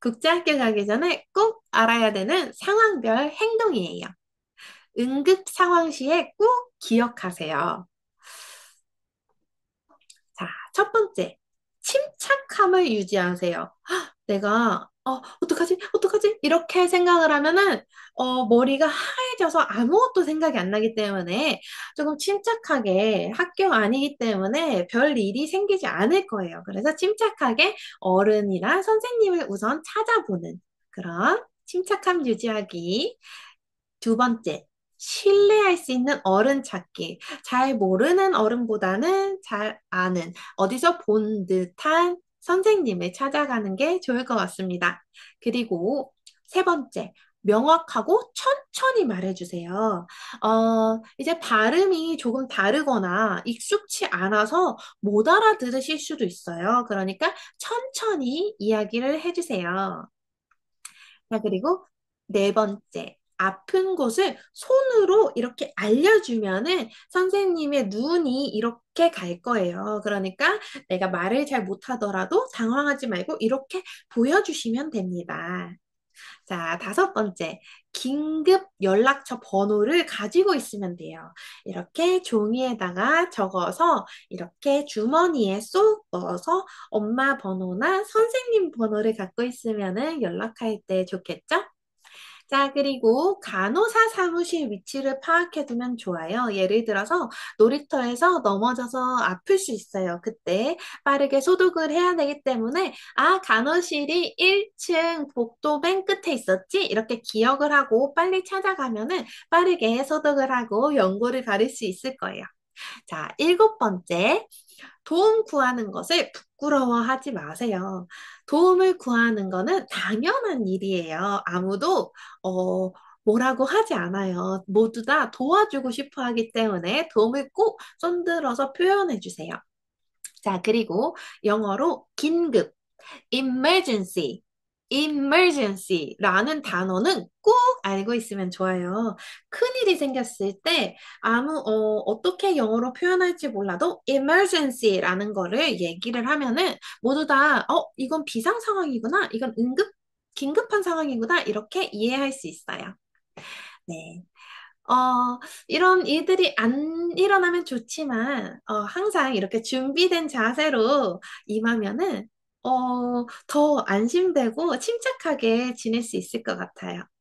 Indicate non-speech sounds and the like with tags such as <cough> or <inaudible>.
국제학교 가기 전에 꼭 알아야 되는 상황별 행동이에요. 응급 상황 시에 꼭 기억하세요. 자, 첫 번째, 침착함을 유지하세요. 내가 어, 어떡하지? 어떡하지? 이렇게 생각을 하면은 어, 머리가 하얗 피해져서 아무것도 생각이 안 나기 때문에 조금 침착하게 학교 아니기 때문에 별 일이 생기지 않을 거예요. 그래서 침착하게 어른이나 선생님을 우선 찾아보는 그런 침착함 유지하기. 두 번째, 신뢰할 수 있는 어른 찾기. 잘 모르는 어른보다는 잘 아는, 어디서 본 듯한 선생님을 찾아가는 게 좋을 것 같습니다. 그리고 세 번째, 명확하고 천천히 말해주세요. 어, 이제 발음이 조금 다르거나 익숙치 않아서 못 알아들으실 수도 있어요. 그러니까 천천히 이야기를 해주세요. 자, 그리고 네 번째. 아픈 곳을 손으로 이렇게 알려주면은 선생님의 눈이 이렇게 갈 거예요. 그러니까 내가 말을 잘 못하더라도 당황하지 말고 이렇게 보여주시면 됩니다. 자, 다섯 번째, 긴급 연락처 번호를 가지고 있으면 돼요. 이렇게 종이에다가 적어서 이렇게 주머니에 쏙 넣어서 엄마 번호나 선생님 번호를 갖고 있으면 연락할 때 좋겠죠? 자, 그리고 간호사 사무실 위치를 파악해두면 좋아요. 예를 들어서 놀이터에서 넘어져서 아플 수 있어요. 그때 빠르게 소독을 해야 되기 때문에 아, 간호실이 1층 복도 맨 끝에 있었지? 이렇게 기억을 하고 빨리 찾아가면은 빠르게 소독을 하고 연고를 바를 수 있을 거예요. <laughs> 자, 일곱 번째. 도움 구하는 것을 부끄러워하지 마세요. 도움을 구하는 것은 당연한 일이에요. 아무도, 어, 뭐라고 하지 않아요. 모두 다 도와주고 싶어 하기 때문에 도움을 꼭 손들어서 표현해 주세요. 자, 그리고 영어로 긴급, emergency, emergency라는 단어는 꼭 알고 있으면 좋아요. 큰일이 생겼을 때 아무 어, 어떻게 영어로 표현할지 몰라도 emergency라는 거를 얘기를 하면은 모두 다 어, 이건 비상 상황이구나. 이건 응급 긴급한 상황이구나. 이렇게 이해할 수 있어요. 네. 어, 이런 일들이 안 일어나면 좋지만, 어, 항상 이렇게 준비된 자세로 임하면은 어, 더 안심되고 침착하게 지낼 수 있을 것 같아요.